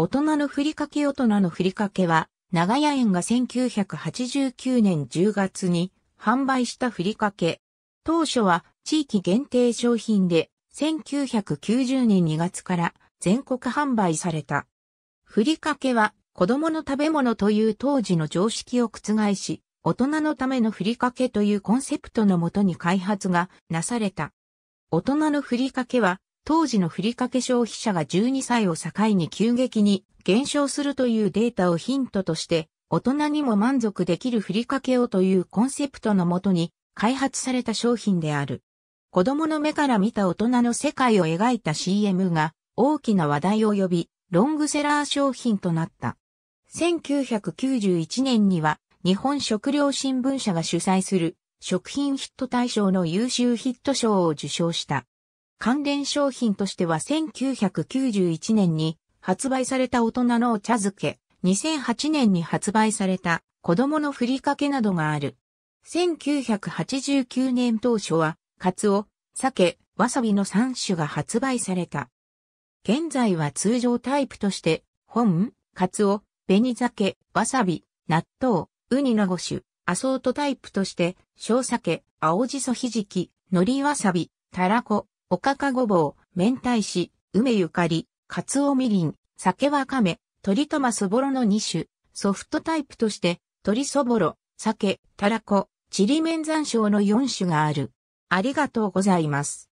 大人のふりかけ大人のふりかけは、長屋園が1989年10月に販売したふりかけ。当初は地域限定商品で、1990年2月から全国販売された。ふりかけは子供の食べ物という当時の常識を覆し、大人のためのふりかけというコンセプトのもとに開発がなされた。大人のふりかけは当時のふかけ消費者が12歳を境に急激に減少するというデータをヒントとして、大人にも満足できるふりかけをというコンセプトのもとに開発された商品である。子供の目から見た大人の世界を描いた CM が大きな話題を呼び、ロングセラー商品となった。1991年には日本食料新聞社が主催する食品ヒット大賞の優秀ヒット賞を受賞した。関連商品としては1991年に発売された大人のお茶漬け、2008年に発売された子供のふりかけなどがある。1989年当初は、カツオ、鮭、わさびの3種が発売された。現在は通常タイプとして、本、カツオ、紅鮭、わさび、納豆、ウニの5種、アソートタイプとして、小鮭、青じそひじき、海苔わさび、たらこ、おかかごぼう、明太子、梅ゆかり、かつおみりん、酒わかめ、鶏まそぼろの2種、ソフトタイプとして、鶏そぼろ、酒、たらこ、ちりめん山椒の4種がある。ありがとうございます。